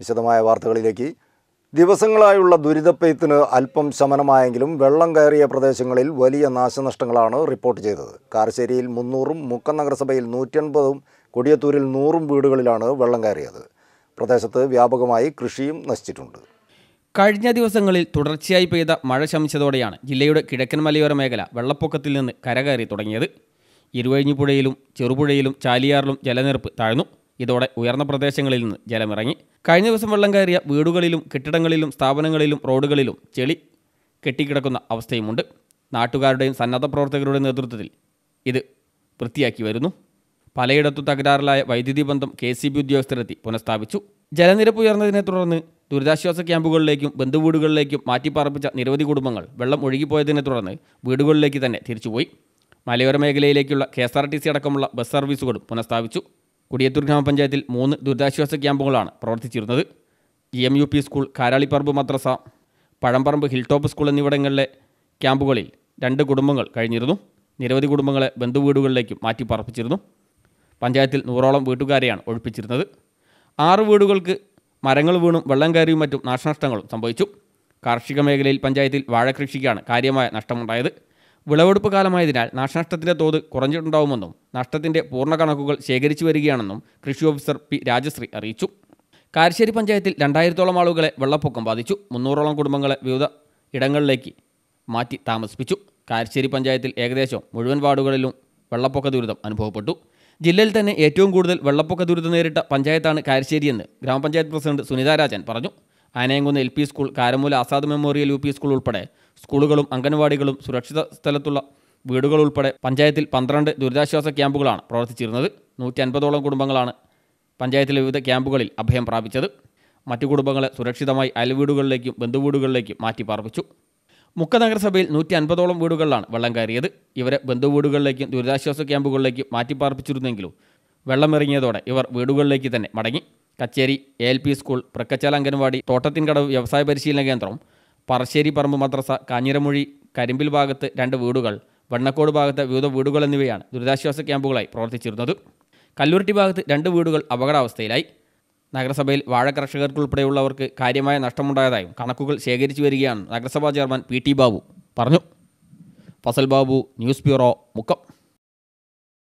വിശദമായ വാർത്തകളിലേക്ക് ദിവസങ്ങളായുള്ള ദുരിതപ്പെയ്ത്തിന് അല്പം ശമനമായെങ്കിലും വെള്ളം കയറിയ പ്രദേശങ്ങളിൽ വലിയ നാശനഷ്ടങ്ങളാണ് റിപ്പോർട്ട് ചെയ്തത് കാരശ്ശേരിയിൽ മുന്നൂറും മുക്കം നഗരസഭയിൽ നൂറ്റൻപതും കൊടിയത്തൂരിൽ നൂറും വീടുകളിലാണ് വെള്ളം കയറിയത് പ്രദേശത്ത് വ്യാപകമായി കൃഷിയും നശിച്ചിട്ടുണ്ട് കഴിഞ്ഞ ദിവസങ്ങളിൽ തുടർച്ചയായി പെയ്ത മഴ ശമിച്ചതോടെയാണ് ജില്ലയുടെ കിഴക്കൻ മലയോര മേഖല വെള്ളപ്പൊക്കത്തിൽ നിന്ന് കരകയറി തുടങ്ങിയത് ഇരുവഴിഞ്ഞിപ്പുഴയിലും ചെറുപുഴയിലും ചാലിയാറിലും ജലനിരപ്പ് താഴ്ന്നു ഇതോടെ ഉയർന്ന പ്രദേശങ്ങളിൽ നിന്ന് ജലമിറങ്ങി കഴിഞ്ഞ ദിവസം വെള്ളം കയറിയ വീടുകളിലും കെട്ടിടങ്ങളിലും സ്ഥാപനങ്ങളിലും റോഡുകളിലും ചെളി കെട്ടിക്കിടക്കുന്ന അവസ്ഥയുമുണ്ട് നാട്ടുകാരുടെയും സന്നദ്ധ പ്രവർത്തകരുടെയും നേതൃത്വത്തിൽ ഇത് വൃത്തിയാക്കി വരുന്നു പലയിടത്തു തകരാറിലായ വൈദ്യുതി ബന്ധം കെ സി ബി ഉദ്യോഗസ്ഥരെത്തി പുനഃസ്ഥാപിച്ചു ജലനിരപ്പ് ഉയർന്നതിനെ തുടർന്ന് ദുരിതാശ്വാസ ക്യാമ്പുകളിലേക്കും ബന്ധുവീടുകളിലേക്കും മാറ്റിപ്പാർപ്പിച്ച നിരവധി കുടുംബങ്ങൾ വെള്ളം ഒഴുകിപ്പോയതിനെ തുടർന്ന് വീടുകളിലേക്ക് തന്നെ തിരിച്ചുപോയി മലയോര മേഖലയിലേക്കുള്ള K S R T C അടക്കമുള്ള ബസ് സർവീസുകളും പുനഃസ്ഥാപിച്ചു കുടിയത്തൂർ ഗ്രാമപഞ്ചായത്തിൽ മൂന്ന് ദുരിതാശ്വാസ ക്യാമ്പുകളാണ് പ്രവർത്തിച്ചിരുന്നത് G M U P school Karaliparamba മദ്രസ പഴംപറമ്പ് ഹിൽ ടോപ്പ് സ്കൂൾ എന്നിവിടങ്ങളിലെ ക്യാമ്പുകളിൽ രണ്ട് കുടുംബങ്ങൾ കഴിഞ്ഞിരുന്നു നിരവധി കുടുംബങ്ങളെ ബന്ധുവീടുകളിലേക്കും മാറ്റി പാർപ്പിച്ചിരുന്നു പഞ്ചായത്തിൽ നൂറോളം വീട്ടുകാരെയാണ് ഒഴിപ്പിച്ചിരുന്നത് ആറ് വീടുകൾക്ക് മരങ്ങൾ വീണും വെള്ളം കയറിയും മറ്റും നാശനഷ്ടങ്ങളും സംഭവിച്ചു കാർഷിക മേഖലയിൽ പഞ്ചായത്തിൽ വാഴകൃഷിക്കാണ് കാര്യമായ നഷ്ടമുണ്ടായത് വിളവെടുപ്പ് കാലമായതിനാൽ നാശനഷ്ടത്തിൻ്റെ തോത് കുറഞ്ഞിട്ടുണ്ടാവുമെന്നും നഷ്ടത്തിൻ്റെ പൂർണ്ണ കണക്കുകൾ ശേഖരിച്ചു വരികയാണെന്നും കൃഷി ഓഫീസർ പി രാജശ്രീ അറിയിച്ചു കാരശ്ശേരി പഞ്ചായത്തിൽ രണ്ടായിരത്തോളം ആളുകളെ വെള്ളപ്പൊക്കം ബാധിച്ചു മുന്നൂറോളം കുടുംബങ്ങളെ വിവിധ ഇടങ്ങളിലേക്ക് മാറ്റി താമസിപ്പിച്ചു കാരശ്ശേരി പഞ്ചായത്തിൽ ഏകദേശം മുഴുവൻ വാർഡുകളിലും വെള്ളപ്പൊക്ക ദുരിതം അനുഭവപ്പെട്ടു ജില്ലയിൽ തന്നെ ഏറ്റവും കൂടുതൽ വെള്ളപ്പൊക്ക ദുരിതം നേരിട്ട പഞ്ചായത്താണ് കാരശ്ശേരിയെന്ന് ഗ്രാമപഞ്ചായത്ത് പ്രസിഡന്റ് സുനിതാ രാജൻ പറഞ്ഞു Anayamkunnu L P school Karamoola Azad memorial U P school ഉൾപ്പെടെ സ്കൂളുകളും അംഗൻവാടികളും സുരക്ഷിത സ്ഥലത്തുള്ള വീടുകൾ ഉൾപ്പെടെ പഞ്ചായത്തിൽ പന്ത്രണ്ട് ദുരിതാശ്വാസ ക്യാമ്പുകളാണ് പ്രവർത്തിച്ചിരുന്നത് നൂറ്റി അൻപതോളം കുടുംബങ്ങളാണ് പഞ്ചായത്തിലെ വിവിധ ക്യാമ്പുകളിൽ അഭയം പ്രാപിച്ചത് മറ്റു കുടുംബങ്ങളെ സുരക്ഷിതമായി അയൽവീടുകളിലേക്കും ബന്ധുവീടുകളിലേക്കും മാറ്റി പാർപ്പിച്ചു മുക്ക നഗരസഭയിൽ നൂറ്റി അൻപതോളം വീടുകളിലാണ് വെള്ളം കയറിയത് ഇവരെ ബന്ധുവീടുകളിലേക്കും ദുരിതാശ്വാസ ക്യാമ്പുകളിലേക്കും മാറ്റിപ്പാർപ്പിച്ചിരുന്നെങ്കിലും വെള്ളമിറങ്ങിയതോടെ ഇവർ വീടുകളിലേക്ക് തന്നെ മടങ്ങി Kacheri A L P school Prakkachal anganwadi Thottathinkadavu വ്യവസായ പരിശീലന കേന്ദ്രം പറശ്ശേരി പറമ്പ് മദ്രസ കാഞ്ഞിരമൊഴി കരിമ്പിൽ ഭാഗത്ത് രണ്ട് വീടുകൾ വണ്ണക്കോട് ഭാഗത്തെ വിവിധ വീടുകൾ എന്നിവയാണ് ദുരിതാശ്വാസ ക്യാമ്പുകളായി പ്രവർത്തിച്ചിരുന്നത് കല്ലുരുട്ടി ഭാഗത്ത് രണ്ട് വീടുകൾ അപകടാവസ്ഥയിലായി നഗരസഭയിൽ വാഴ കർഷകർക്കുൾപ്പെടെയുള്ളവർക്ക് കാര്യമായ നഷ്ടമുണ്ടായതായും കണക്കുകൾ ശേഖരിച്ചു വരികയാണ് നഗരസഭാ ചെയർമാൻ പി ടി ബാബു പറഞ്ഞു ഫസൽ ബാബു ന്യൂസ് ബ്യൂറോ മുക്കം